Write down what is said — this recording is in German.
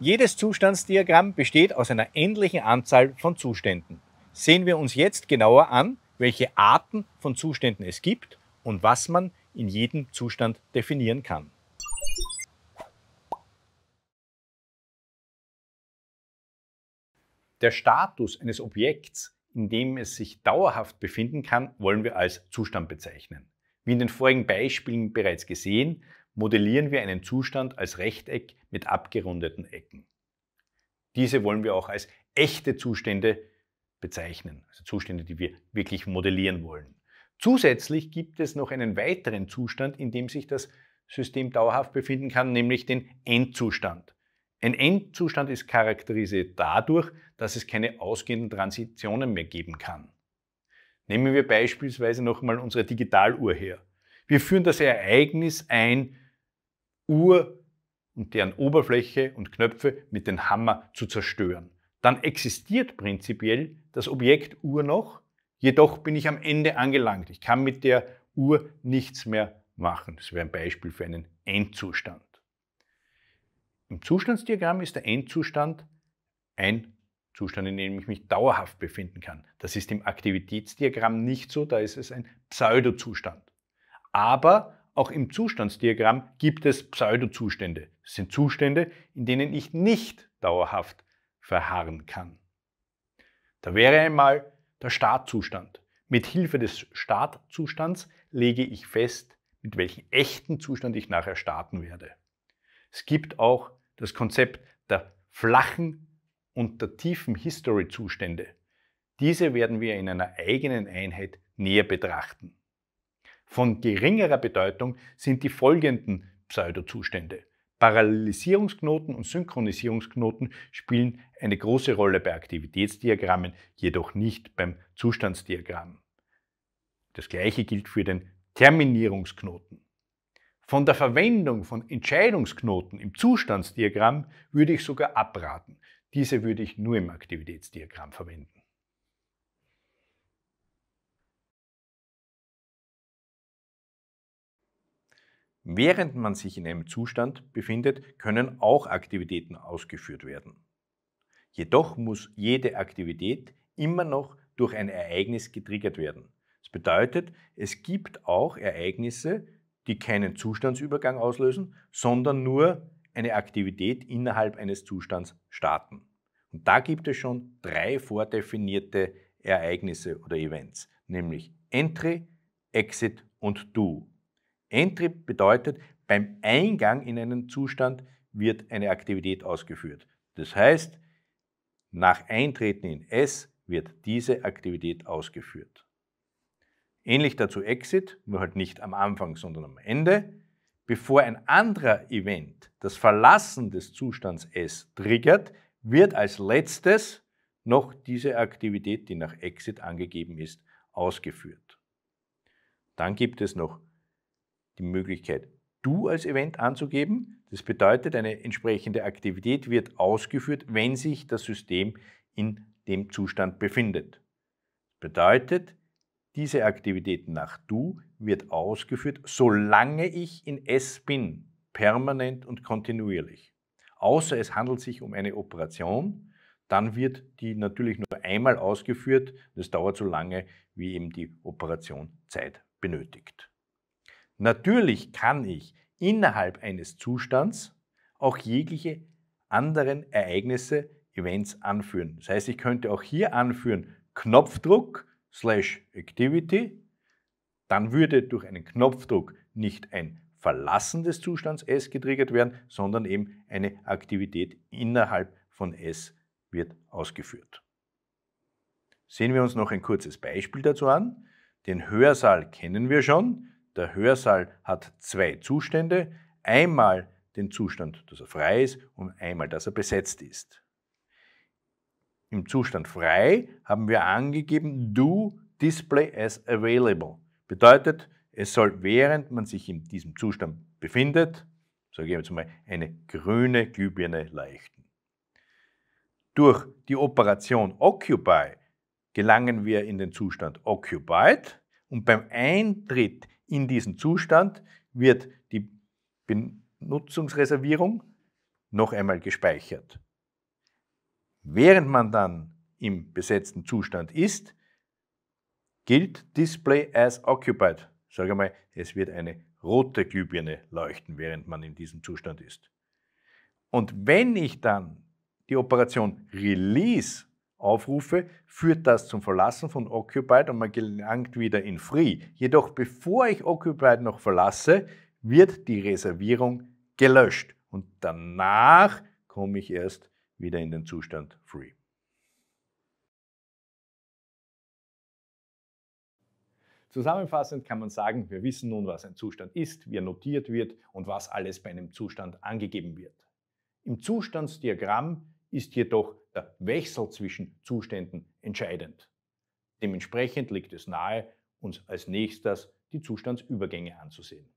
Jedes Zustandsdiagramm besteht aus einer endlichen Anzahl von Zuständen. Sehen wir uns jetzt genauer an, welche Arten von Zuständen es gibt und was man in jedem Zustand definieren kann. Der Status eines Objekts, in dem es sich dauerhaft befinden kann, wollen wir als Zustand bezeichnen. Wie in den vorigen Beispielen bereits gesehen, modellieren wir einen Zustand als Rechteck mit abgerundeten Ecken. Diese wollen wir auch als echte Zustände bezeichnen, also Zustände, die wir wirklich modellieren wollen. Zusätzlich gibt es noch einen weiteren Zustand, in dem sich das System dauerhaft befinden kann, nämlich den Endzustand. Ein Endzustand ist charakterisiert dadurch, dass es keine ausgehenden Transitionen mehr geben kann. Nehmen wir beispielsweise nochmal unsere Digitaluhr her. Wir führen das Ereignis ein, Uhr und deren Oberfläche und Knöpfe mit dem Hammer zu zerstören. Dann existiert prinzipiell das Objekt Uhr noch, jedoch bin ich am Ende angelangt. Ich kann mit der Uhr nichts mehr machen. Das wäre ein Beispiel für einen Endzustand. Im Zustandsdiagramm ist der Endzustand ein Zustand, in dem ich mich dauerhaft befinden kann. Das ist im Aktivitätsdiagramm nicht so, da ist es ein Pseudozustand. Aber auch im Zustandsdiagramm gibt es Pseudozustände. Das sind Zustände, in denen ich nicht dauerhaft verharren kann. Da wäre einmal der Startzustand. Mit Hilfe des Startzustands lege ich fest, mit welchem echten Zustand ich nachher starten werde. Es gibt auch das Konzept der flachen und der tiefen History-Zustände. Diese werden wir in einer eigenen Einheit näher betrachten. Von geringerer Bedeutung sind die folgenden Pseudozustände. Parallelisierungsknoten und Synchronisierungsknoten spielen eine große Rolle bei Aktivitätsdiagrammen, jedoch nicht beim Zustandsdiagramm. Das gleiche gilt für den Terminierungsknoten. Von der Verwendung von Entscheidungsknoten im Zustandsdiagramm würde ich sogar abraten. Diese würde ich nur im Aktivitätsdiagramm verwenden. Während man sich in einem Zustand befindet, können auch Aktivitäten ausgeführt werden. Jedoch muss jede Aktivität immer noch durch ein Ereignis getriggert werden. Das bedeutet, es gibt auch Ereignisse, die keinen Zustandsübergang auslösen, sondern nur eine Aktivität innerhalb eines Zustands starten. Und da gibt es schon drei vordefinierte Ereignisse oder Events, nämlich Entry, Exit und Do. Entry bedeutet, beim Eingang in einen Zustand wird eine Aktivität ausgeführt. Das heißt, nach Eintreten in S wird diese Aktivität ausgeführt. Ähnlich dazu Exit, nur halt nicht am Anfang, sondern am Ende. Bevor ein anderer Event das Verlassen des Zustands S triggert, wird als letztes noch diese Aktivität, die nach Exit angegeben ist, ausgeführt. Dann gibt es noch die Möglichkeit, du als Event anzugeben. Das bedeutet, eine entsprechende Aktivität wird ausgeführt, wenn sich das System in dem Zustand befindet. Das Bedeutet, diese Aktivität nach du wird ausgeführt, solange ich in S bin, permanent und kontinuierlich. Außer es handelt sich um eine Operation, dann wird die natürlich nur einmal ausgeführt. Das dauert so lange, wie eben die Operation Zeit benötigt. Natürlich kann ich innerhalb eines Zustands auch jegliche anderen Ereignisse, Events anführen. Das heißt, ich könnte auch hier anführen Knopfdruck slash Activity. Dann würde durch einen Knopfdruck nicht ein Verlassen des Zustands S getriggert werden, sondern eben eine Aktivität innerhalb von S wird ausgeführt. Sehen wir uns noch ein kurzes Beispiel dazu an. Den Hörsaal kennen wir schon. Der Hörsaal hat zwei Zustände. Einmal den Zustand, dass er frei ist und einmal, dass er besetzt ist. Im Zustand frei haben wir angegeben do display as available. Bedeutet, es soll, während man sich in diesem Zustand befindet, sage ich jetzt mal, eine grüne Glühbirne leuchten. Durch die Operation Occupy gelangen wir in den Zustand Occupied und beim Eintritt in diesem Zustand wird die Benutzungsreservierung noch einmal gespeichert. Während man dann im besetzten Zustand ist, gilt Display as Occupied. Sage mal, es wird eine rote Glühbirne leuchten, während man in diesem Zustand ist. Und wenn ich dann die Operation Release Aufrufe, führt das zum Verlassen von Occupied und man gelangt wieder in Free. Jedoch bevor ich Occupied noch verlasse, wird die Reservierung gelöscht und danach komme ich erst wieder in den Zustand Free. Zusammenfassend kann man sagen, wir wissen nun, was ein Zustand ist, wie er notiert wird und was alles bei einem Zustand angegeben wird. Im Zustandsdiagramm ist jedoch der Wechsel zwischen Zuständen entscheidend. Dementsprechend liegt es nahe, uns als nächstes die Zustandsübergänge anzusehen.